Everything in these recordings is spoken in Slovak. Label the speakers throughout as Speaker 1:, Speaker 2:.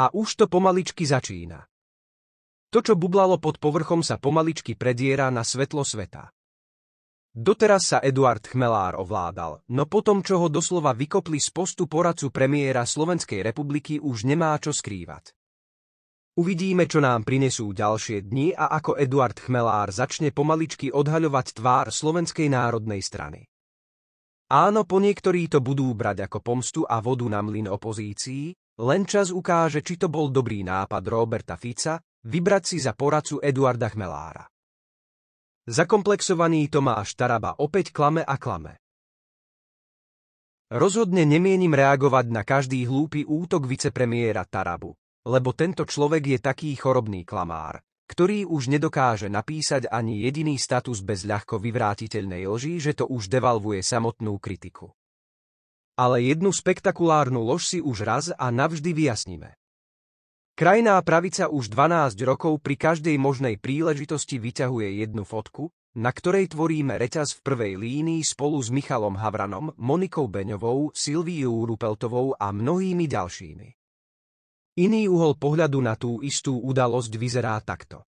Speaker 1: A už to pomaličky začína. To, čo bublalo pod povrchom sa pomaličky prediera na svetlo sveta. Doteraz sa Eduard Chmelár ovládal, no potom, čo ho doslova vykopli z postu poradcu premiéra Slovenskej republiky, už nemá čo skrývať. Uvidíme, čo nám prinesú ďalšie dni a ako Eduard Chmelár začne pomaličky odhaľovať tvár Slovenskej národnej strany. Áno, po niektorí to budú brať ako pomstu a vodu na mlyn opozícii, len čas ukáže, či to bol dobrý nápad Roberta Fica vybrať si za poradcu Eduarda Chmelára. Zakomplexovaný Tomáš Taraba opäť klame a klame. Rozhodne nemienim reagovať na každý hlúpy útok vicepremiéra Tarabu, lebo tento človek je taký chorobný klamár, ktorý už nedokáže napísať ani jediný status bez ľahko vyvrátiteľnej loží, že to už devalvuje samotnú kritiku ale jednu spektakulárnu lož si už raz a navždy vyjasníme. Krajná pravica už 12 rokov pri každej možnej príležitosti vyťahuje jednu fotku, na ktorej tvoríme reťaz v prvej línii spolu s Michalom Havranom, Monikou Beňovou, Silviou Rupeltovou a mnohými ďalšími. Iný uhol pohľadu na tú istú udalosť vyzerá takto.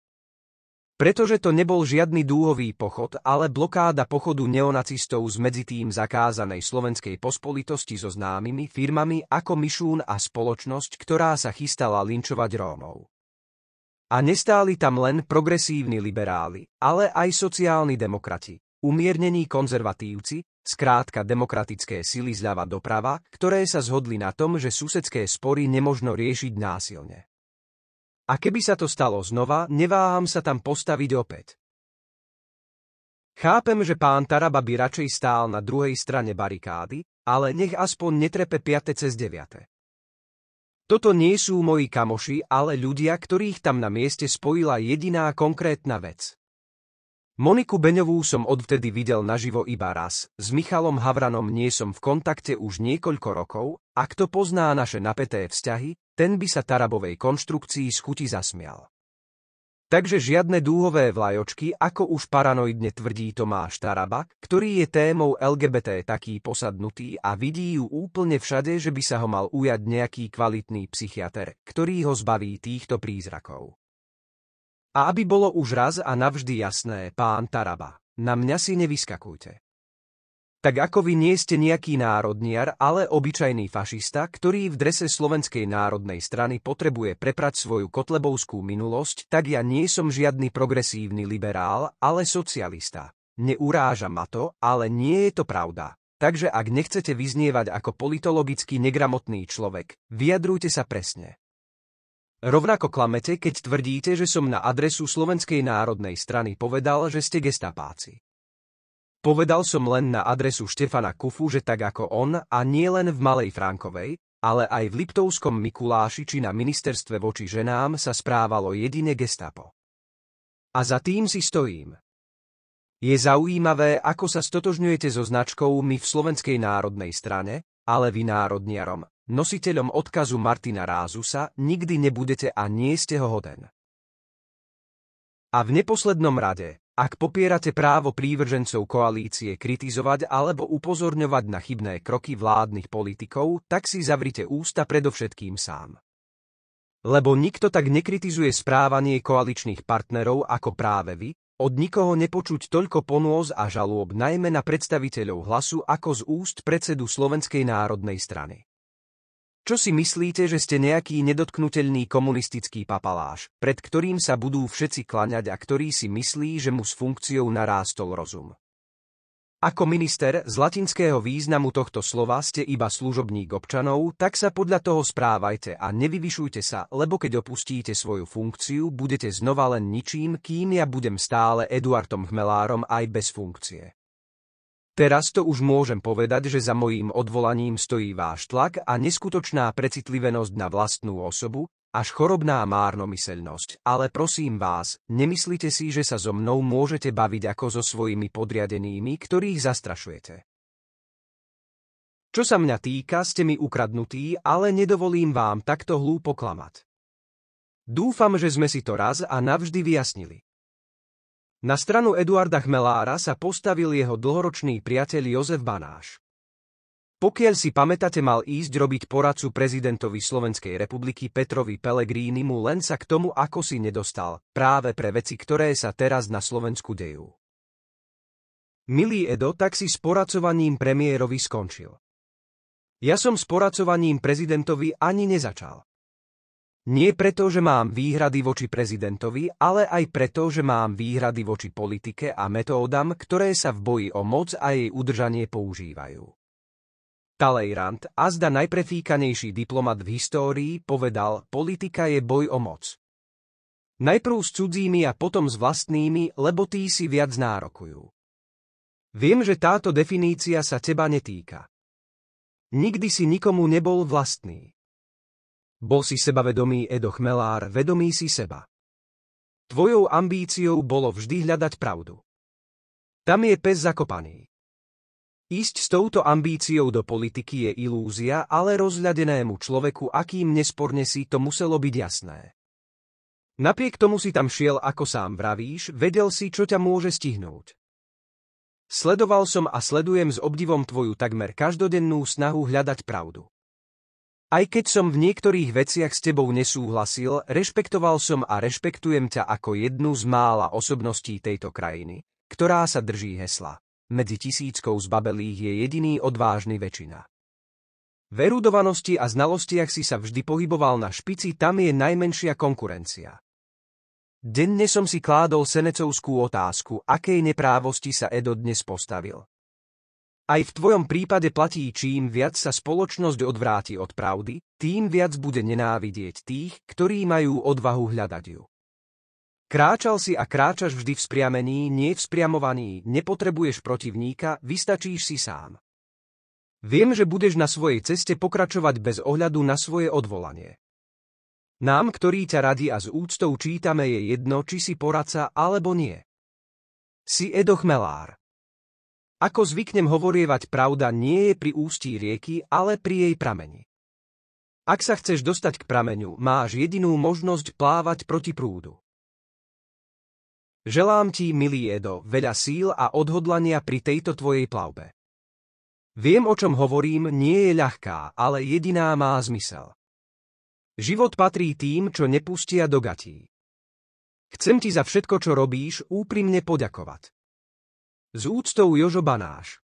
Speaker 1: Pretože to nebol žiadny dúhový pochod, ale blokáda pochodu neonacistov z medzitým zakázanej slovenskej pospolitosti so známymi firmami ako Mišún a spoločnosť, ktorá sa chystala linčovať Rómov. A nestáli tam len progresívni liberáli, ale aj sociálni demokrati, umiernení konzervatívci, skrátka demokratické sily zľava doprava, ktoré sa zhodli na tom, že susedské spory nemožno riešiť násilne. A keby sa to stalo znova, neváham sa tam postaviť opäť. Chápem, že pán Taraba by radšej stál na druhej strane barikády, ale nech aspoň netrepe 5. cez 9. Toto nie sú moji kamoši, ale ľudia, ktorých tam na mieste spojila jediná konkrétna vec. Moniku Beňovú som odvtedy videl naživo iba raz, s Michalom Havranom nie som v kontakte už niekoľko rokov a kto pozná naše napäté vzťahy, ten by sa Tarabovej konštrukcii z chuti zasmial. Takže žiadne dúhové vlajočky, ako už paranoidne tvrdí Tomáš Taraba, ktorý je témou LGBT taký posadnutý a vidí ju úplne všade, že by sa ho mal ujať nejaký kvalitný psychiatr, ktorý ho zbaví týchto prízrakov. A aby bolo už raz a navždy jasné, pán Taraba, na mňa si nevyskakujte. Tak ako vy nie ste nejaký národniar, ale obyčajný fašista, ktorý v drese Slovenskej národnej strany potrebuje preprať svoju kotlebovskú minulosť, tak ja nie som žiadny progresívny liberál, ale socialista. Neuráža ma to, ale nie je to pravda. Takže ak nechcete vyznievať ako politologicky negramotný človek, vyjadrujte sa presne. Rovnako klamete, keď tvrdíte, že som na adresu Slovenskej národnej strany povedal, že ste gestapáci. Povedal som len na adresu Štefana Kufu, že tak ako on, a nie len v Malej Frankovej, ale aj v Liptovskom Mikuláši či na ministerstve voči ženám sa správalo jedine gestapo. A za tým si stojím. Je zaujímavé, ako sa stotožňujete so značkou my v Slovenskej národnej strane, ale vy národniarom, Nositeľom odkazu Martina Rázusa nikdy nebudete a nie ste ho hoden. A v neposlednom rade, ak popierate právo prívržencov koalície kritizovať alebo upozorňovať na chybné kroky vládnych politikov, tak si zavrite ústa predovšetkým sám. Lebo nikto tak nekritizuje správanie koaličných partnerov ako práve vy, od nikoho nepočuť toľko ponôz a žalôb najmä na predstaviteľov hlasu ako z úst predsedu Slovenskej národnej strany. Čo si myslíte, že ste nejaký nedotknutelný komunistický papaláš, pred ktorým sa budú všetci klaňať a ktorý si myslí, že mu s funkciou narástol rozum? Ako minister z latinského významu tohto slova ste iba služobník občanov, tak sa podľa toho správajte a nevyvyšujte sa, lebo keď opustíte svoju funkciu, budete znova len ničím, kým ja budem stále Eduardom Hmelárom aj bez funkcie. Teraz to už môžem povedať, že za mojím odvolaním stojí váš tlak a neskutočná precitlivenosť na vlastnú osobu, až chorobná márnomyselnosť. Ale prosím vás, nemyslite si, že sa so mnou môžete baviť ako so svojimi podriadenými, ktorých zastrašujete. Čo sa mňa týka, ste mi ukradnutí, ale nedovolím vám takto hlúpo klamať. Dúfam, že sme si to raz a navždy vyjasnili. Na stranu Eduarda Chmelára sa postavil jeho dlhoročný priateľ Jozef Banáš. Pokiaľ si pamätáte, mal ísť robiť poradcu prezidentovi Slovenskej republiky Petrovi mu len sa k tomu ako si nedostal, práve pre veci, ktoré sa teraz na Slovensku dejú. Milý Edo tak si s poracovaním premiérovi skončil. Ja som s poracovaním prezidentovi ani nezačal. Nie preto, že mám výhrady voči prezidentovi, ale aj preto, že mám výhrady voči politike a metódam, ktoré sa v boji o moc a jej udržanie používajú. Talleyrand, azda najprefíkanejší diplomat v histórii, povedal, politika je boj o moc. Najprv s cudzími a potom s vlastnými, lebo tí si viac nárokujú. Viem, že táto definícia sa teba netýka. Nikdy si nikomu nebol vlastný. Bol si sebavedomý Edo Chmelár, vedomý si seba. Tvojou ambíciou bolo vždy hľadať pravdu. Tam je pes zakopaný. Ísť s touto ambíciou do politiky je ilúzia, ale rozľadenému človeku, akým nesporne si to muselo byť jasné. Napriek tomu si tam šiel, ako sám vravíš, vedel si, čo ťa môže stihnúť. Sledoval som a sledujem s obdivom tvoju takmer každodennú snahu hľadať pravdu. Aj keď som v niektorých veciach s tebou nesúhlasil, rešpektoval som a rešpektujem ťa ako jednu z mála osobností tejto krajiny, ktorá sa drží hesla. Medzi tisíckou zbabelých je jediný odvážny väčšina. V erudovanosti a znalostiach si sa vždy pohyboval na špici, tam je najmenšia konkurencia. Denne som si kládol senecovskú otázku, akej neprávosti sa Edo dnes postavil. Aj v tvojom prípade platí, čím viac sa spoločnosť odvráti od pravdy, tým viac bude nenávidieť tých, ktorí majú odvahu hľadať ju. Kráčal si a kráčaš vždy v spriamení, nie v spriamovaní, nepotrebuješ protivníka, vystačíš si sám. Viem, že budeš na svojej ceste pokračovať bez ohľadu na svoje odvolanie. Nám, ktorí ťa radi a s úctou čítame, je jedno, či si poradca alebo nie. Si Melár. Ako zvyknem hovorievať, pravda nie je pri ústí rieky, ale pri jej prameni. Ak sa chceš dostať k prameňu, máš jedinú možnosť plávať proti prúdu. Želám ti, milý Edo, veľa síl a odhodlania pri tejto tvojej plavbe. Viem, o čom hovorím, nie je ľahká, ale jediná má zmysel. Život patrí tým, čo nepustia do gatí. Chcem ti za všetko, čo robíš, úprimne poďakovať. Z úctou Jožo Banáš